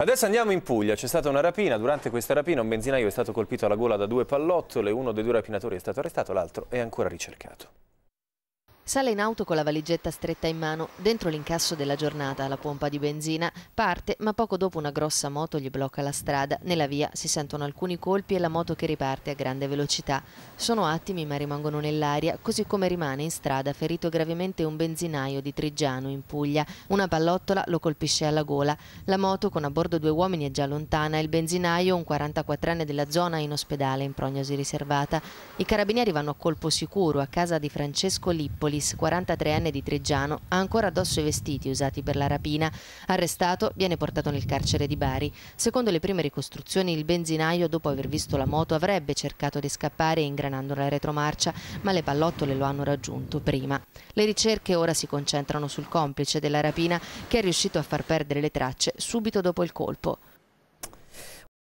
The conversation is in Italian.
Adesso andiamo in Puglia, c'è stata una rapina, durante questa rapina un benzinaio è stato colpito alla gola da due pallottole, uno dei due rapinatori è stato arrestato, l'altro è ancora ricercato. Sale in auto con la valigetta stretta in mano, dentro l'incasso della giornata la pompa di benzina, parte, ma poco dopo una grossa moto gli blocca la strada. Nella via si sentono alcuni colpi e la moto che riparte a grande velocità. Sono attimi ma rimangono nell'aria, così come rimane in strada ferito gravemente un benzinaio di Trigiano in Puglia. Una pallottola lo colpisce alla gola. La moto con a bordo due uomini è già lontana il benzinaio, un 44enne della zona, in ospedale in prognosi riservata. I carabinieri vanno a colpo sicuro a casa di Francesco Lippoli Davis, 43enne di Treggiano, ha ancora addosso i vestiti usati per la rapina. Arrestato, viene portato nel carcere di Bari. Secondo le prime ricostruzioni, il benzinaio, dopo aver visto la moto, avrebbe cercato di scappare ingranando la retromarcia, ma le pallottole lo hanno raggiunto prima. Le ricerche ora si concentrano sul complice della rapina, che è riuscito a far perdere le tracce subito dopo il colpo.